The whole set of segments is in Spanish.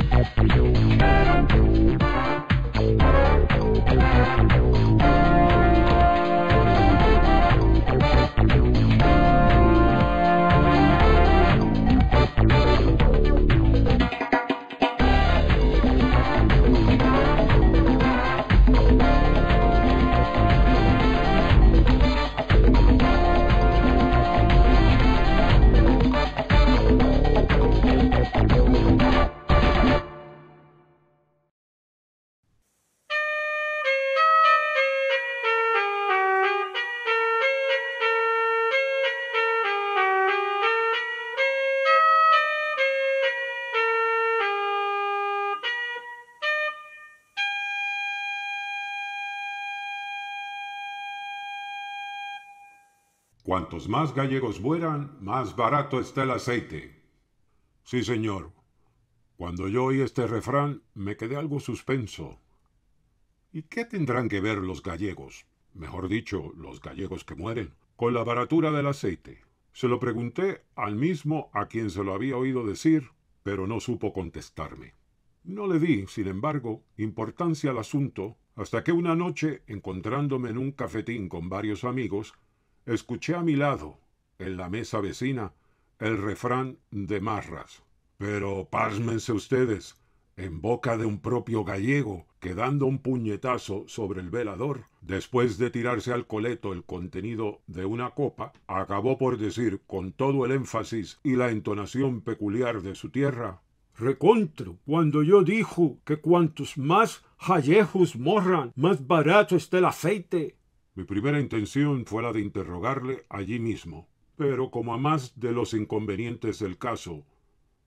Thank you. Cuantos más gallegos mueran, más barato está el aceite. Sí, señor. Cuando yo oí este refrán, me quedé algo suspenso. ¿Y qué tendrán que ver los gallegos, mejor dicho, los gallegos que mueren, con la baratura del aceite? Se lo pregunté al mismo a quien se lo había oído decir, pero no supo contestarme. No le di, sin embargo, importancia al asunto hasta que una noche, encontrándome en un cafetín con varios amigos, Escuché a mi lado, en la mesa vecina, el refrán de Marras. Pero pásmense ustedes, en boca de un propio gallego, que dando un puñetazo sobre el velador, después de tirarse al coleto el contenido de una copa, acabó por decir con todo el énfasis y la entonación peculiar de su tierra, Recontro, cuando yo dijo que cuantos más jallejos morran, más barato está el aceite. Mi primera intención fue la de interrogarle allí mismo, pero como a más de los inconvenientes del caso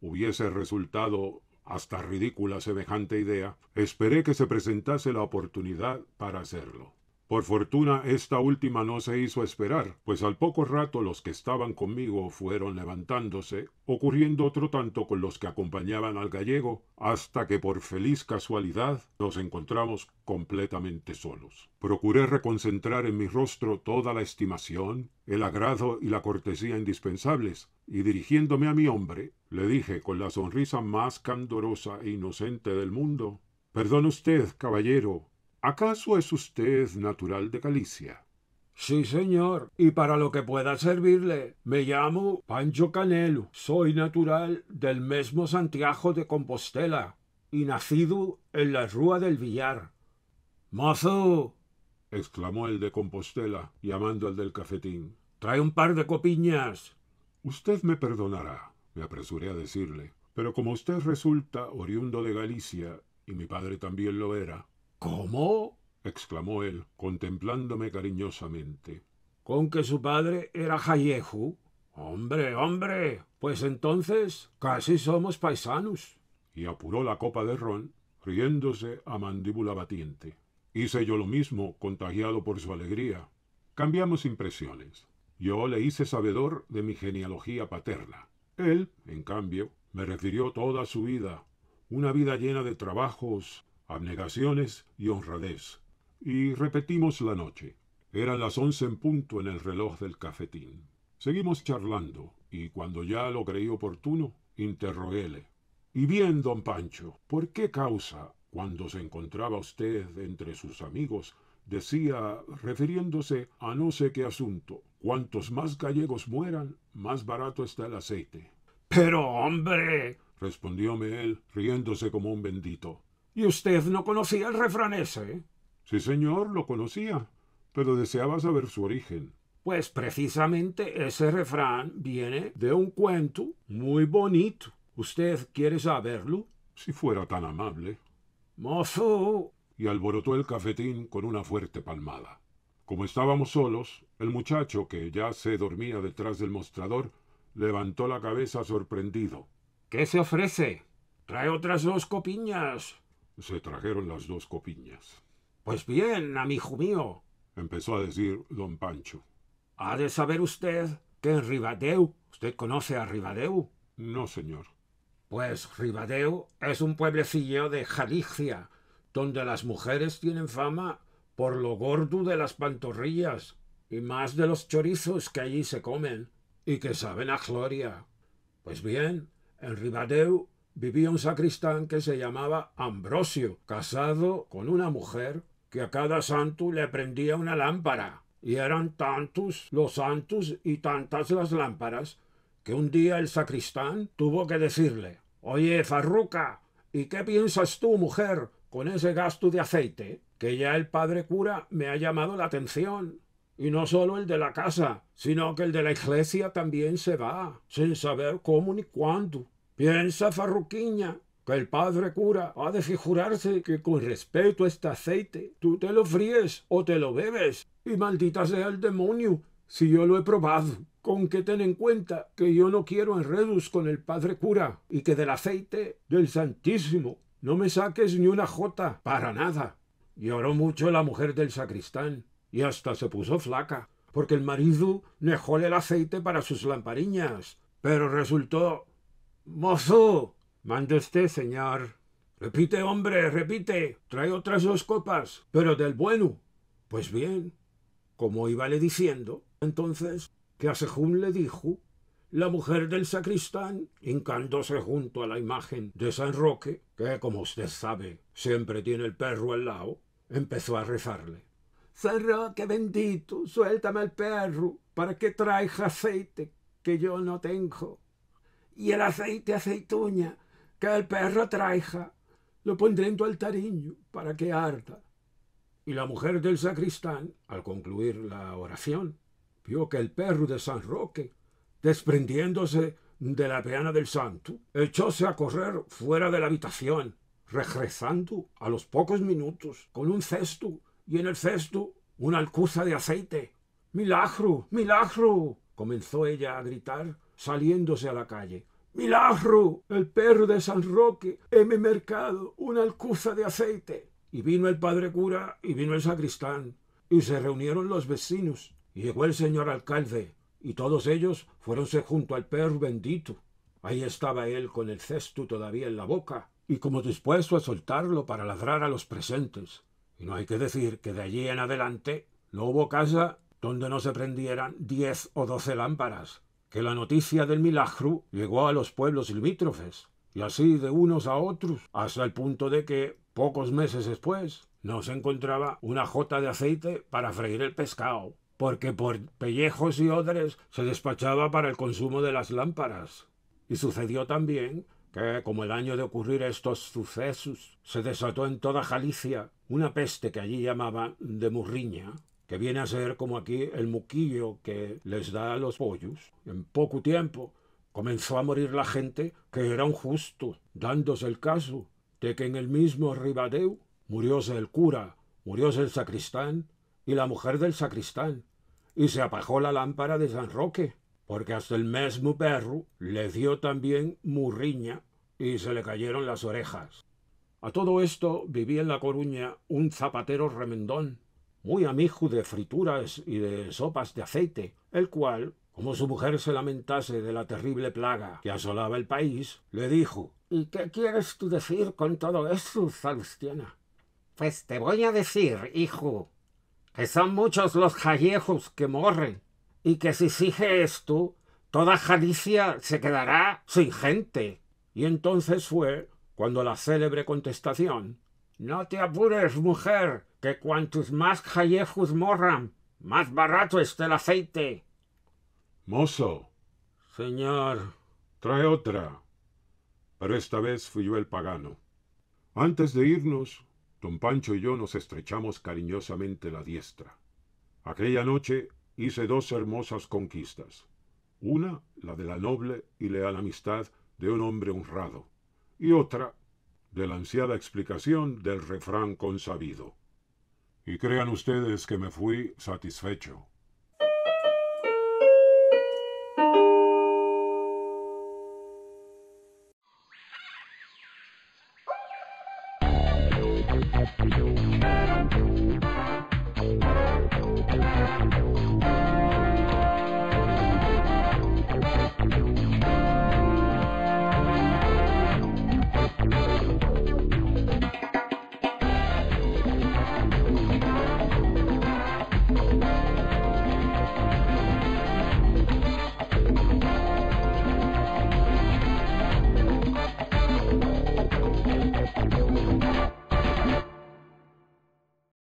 hubiese resultado hasta ridícula semejante idea, esperé que se presentase la oportunidad para hacerlo. Por fortuna esta última no se hizo esperar, pues al poco rato los que estaban conmigo fueron levantándose, ocurriendo otro tanto con los que acompañaban al gallego, hasta que por feliz casualidad nos encontramos completamente solos. Procuré reconcentrar en mi rostro toda la estimación, el agrado y la cortesía indispensables, y dirigiéndome a mi hombre, le dije con la sonrisa más candorosa e inocente del mundo "Perdone usted, caballero, ¿Acaso es usted natural de Galicia? Sí, señor, y para lo que pueda servirle, me llamo Pancho Canelo, soy natural del mismo Santiago de Compostela y nacido en la Rúa del Villar. Mozo, exclamó el de Compostela, llamando al del cafetín, trae un par de copiñas. Usted me perdonará, me apresuré a decirle, pero como usted resulta oriundo de Galicia, y mi padre también lo era, ¿Cómo? exclamó él, contemplándome cariñosamente. ¿Con que su padre era Jayehu? Hombre, hombre, pues entonces casi somos paisanos. Y apuró la copa de ron, riéndose a mandíbula batiente. Hice yo lo mismo, contagiado por su alegría. Cambiamos impresiones. Yo le hice sabedor de mi genealogía paterna. Él, en cambio, me refirió toda su vida, una vida llena de trabajos, abnegaciones y honradez. Y repetimos la noche. Eran las once en punto en el reloj del cafetín. Seguimos charlando, y cuando ya lo creí oportuno, interroguéle. Y bien, don Pancho, ¿por qué causa, cuando se encontraba usted entre sus amigos, decía, refiriéndose a no sé qué asunto, cuantos más gallegos mueran, más barato está el aceite? Pero, hombre, respondióme él, riéndose como un bendito, ¿Y usted no conocía el refrán ese? Sí, señor, lo conocía, pero deseaba saber su origen. Pues precisamente ese refrán viene de un cuento muy bonito. ¿Usted quiere saberlo? Si fuera tan amable. Mozo. Y alborotó el cafetín con una fuerte palmada. Como estábamos solos, el muchacho, que ya se dormía detrás del mostrador, levantó la cabeza sorprendido. ¿Qué se ofrece? Trae otras dos copiñas. Se trajeron las dos copiñas. Pues bien, amigo mío, empezó a decir don Pancho. Ha de saber usted que en Ribadeu, ¿usted conoce a Ribadeu? No, señor. Pues Ribadeu es un pueblecillo de Jalicia, donde las mujeres tienen fama por lo gordo de las pantorrillas y más de los chorizos que allí se comen y que saben a gloria. Pues bien, en Ribadeu vivía un sacristán que se llamaba Ambrosio, casado con una mujer que a cada santo le prendía una lámpara. Y eran tantos los santos y tantas las lámparas que un día el sacristán tuvo que decirle, Oye, Farruca, ¿y qué piensas tú, mujer, con ese gasto de aceite? Que ya el padre cura me ha llamado la atención. Y no solo el de la casa, sino que el de la iglesia también se va, sin saber cómo ni cuándo. Piensa, Farruquiña, que el padre cura ha de figurarse que con respeto a este aceite tú te lo fríes o te lo bebes. Y maldita sea el demonio, si yo lo he probado. Con que ten en cuenta que yo no quiero enredos con el padre cura y que del aceite del Santísimo no me saques ni una jota para nada. Lloró mucho la mujer del sacristán y hasta se puso flaca, porque el marido dejó el aceite para sus lampariñas, pero resultó Mozo, mande usted, señor. Repite, hombre, repite. Trae otras dos copas, pero del bueno. Pues bien, como iba le diciendo, entonces, que a Sejún le dijo, la mujer del sacristán, hincándose junto a la imagen de San Roque, que como usted sabe, siempre tiene el perro al lado, empezó a rezarle. San Roque bendito, suéltame el perro, para que traiga aceite, que yo no tengo y el aceite aceituña que el perro traeja, lo pondré en tu altariño para que arda. Y la mujer del sacristán, al concluir la oración, vio que el perro de San Roque, desprendiéndose de la peana del santo, echóse a correr fuera de la habitación, regresando a los pocos minutos con un cesto y en el cesto una alcuza de aceite. ¡Milagro! ¡Milagro! comenzó ella a gritar, saliéndose a la calle. Milagro, el perro de San Roque, en mi mercado, una alcuza de aceite. Y vino el padre cura y vino el sacristán, y se reunieron los vecinos, y llegó el señor alcalde, y todos ellos fuéronse junto al perro bendito. Ahí estaba él con el cesto todavía en la boca, y como dispuesto a soltarlo para ladrar a los presentes. Y no hay que decir que de allí en adelante no hubo casa donde no se prendieran diez o doce lámparas, que la noticia del milagro llegó a los pueblos limítrofes, y así de unos a otros, hasta el punto de que, pocos meses después, no se encontraba una jota de aceite para freír el pescado, porque por pellejos y odres se despachaba para el consumo de las lámparas. Y sucedió también que, como el año de ocurrir estos sucesos, se desató en toda Galicia una peste que allí llamaban de murriña, que viene a ser como aquí el muquillo que les da a los pollos. En poco tiempo comenzó a morir la gente que era un justo, dándose el caso de que en el mismo Ribadeu murióse el cura, murióse el sacristán y la mujer del sacristán, y se apajó la lámpara de San Roque, porque hasta el mismo perro le dio también murriña y se le cayeron las orejas. A todo esto vivía en La Coruña un zapatero remendón, muy amigo de frituras y de sopas de aceite, el cual, como su mujer se lamentase de la terrible plaga que asolaba el país, le dijo ¿Y qué quieres tú decir con todo esto Salustiana? Pues te voy a decir, hijo, que son muchos los jallejos que morren, y que si sigue esto, toda Jalicia se quedará sin gente. Y entonces fue cuando la célebre contestación No te apures, mujer, que cuantos más callejos morran, más barato está el aceite. Mozo. Señor. Trae otra. Pero esta vez fui yo el pagano. Antes de irnos, don Pancho y yo nos estrechamos cariñosamente la diestra. Aquella noche hice dos hermosas conquistas. Una, la de la noble y leal amistad de un hombre honrado, y otra, de la ansiada explicación del refrán consabido. Y crean ustedes que me fui satisfecho.